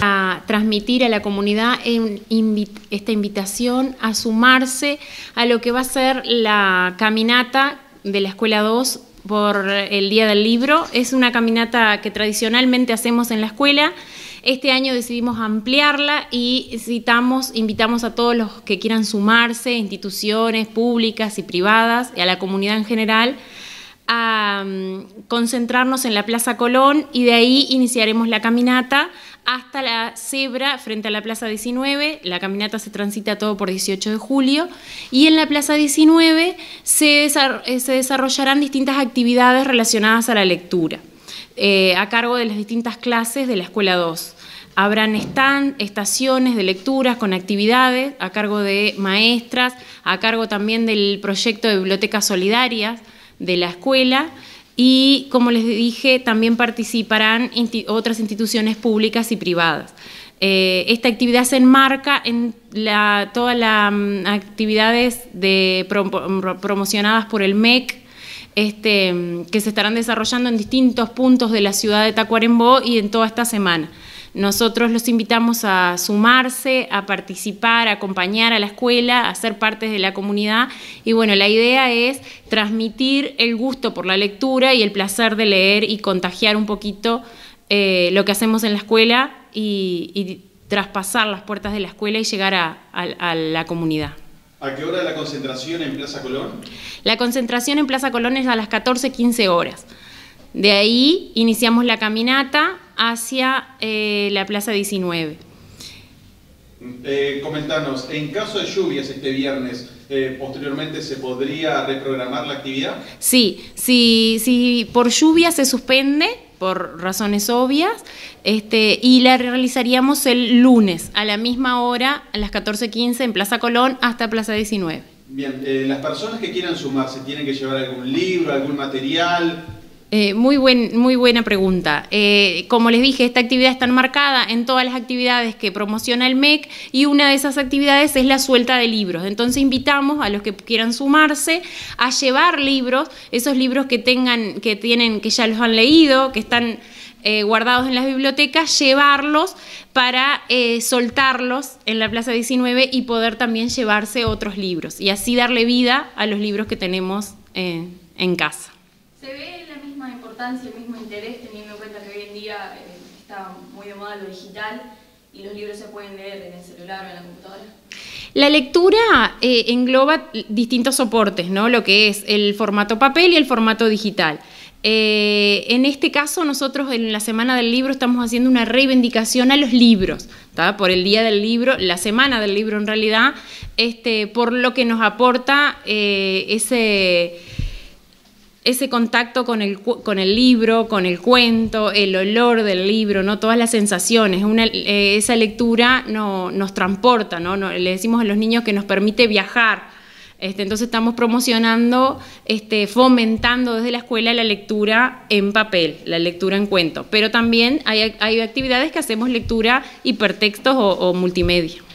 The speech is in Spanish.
a transmitir a la comunidad esta invitación a sumarse a lo que va a ser la caminata de la Escuela 2 por el Día del Libro. Es una caminata que tradicionalmente hacemos en la escuela. Este año decidimos ampliarla y invitamos a todos los que quieran sumarse, instituciones públicas y privadas, y a la comunidad en general, a mm, concentrarnos en la Plaza Colón y de ahí iniciaremos la caminata hasta la Cebra, frente a la Plaza 19. La caminata se transita todo por 18 de julio. Y en la Plaza 19 eh, se, desarrollarán distintas actividades relacionadas a la lectura, eh, a cargo de las distintas clases de la Escuela 2. Habrán estaciones de lecturas con actividades a cargo de maestras, a cargo también del proyecto de bibliotecas solidarias de la escuela. Y como les dije, también participarán otras instituciones públicas y privadas. Eh, esta actividad se enmarca en todas las mm, actividades promocionadas por el MEC, este, mm, que se estarán desarrollando en distintos puntos de la ciudad de Tacuarembó y en toda esta semana. Nosotros los invitamos a sumarse, a participar, a acompañar a la escuela, a ser parte de la comunidad y bueno, la idea es transmitir el gusto por la lectura y el placer de leer y contagiar un poquito eh, lo que hacemos en la escuela y, traspasar las puertas de la escuela y llegar a, la comunidad. ¿A qué hora la concentración en Plaza Colón? La concentración en Plaza Colón es a las 14, 15 horas. De ahí iniciamos la caminata hacia eh, la Plaza 19. Eh, comentanos, en caso de lluvias este viernes, eh, posteriormente se podría reprogramar la actividad? Sí, si, sí por lluvia se suspende, por razones obvias, este, y la realizaríamos el lunes a la misma hora, a las 14.15 en Plaza Colón hasta Plaza 19. Bien, eh, las personas que quieran sumarse, ¿tienen que llevar algún libro, algún material? Eh, muy, buena pregunta. Eh, como les dije, esta actividad está enmarcada en todas las actividades que promociona el MEC y una de esas actividades es la suelta de libros. Entonces invitamos a los que quieran sumarse a llevar libros, esos libros que tengan, que tienen, que ya los han leído, que están eh, guardados en las bibliotecas, llevarlos para soltarlos en la Plaza 19 y poder también llevarse otros libros y así darle vida a los libros que tenemos en casa. ¿Se importancia, el mismo interés, teniendo en cuenta que hoy en día eh, está muy de moda lo digital y los libros se pueden leer en el celular o en la computadora. La lectura eh, engloba distintos soportes, ¿no? Lo que es el formato papel y el formato digital. Eh, en este caso, nosotros en la Semana del Libro estamos haciendo una reivindicación a los libros, por el Día del Libro, la Semana del Libro en realidad, este, por lo que nos aporta ese ese contacto con el, con el libro, con el cuento, el olor del libro, ¿no? todas las sensaciones. Eh, esa lectura nos transporta, le decimos a los niños que nos permite viajar. Este, entonces estamos promocionando, este, fomentando desde la escuela la lectura en papel, la lectura en cuento, pero también hay, actividades que hacemos lectura hipertextos o multimedia.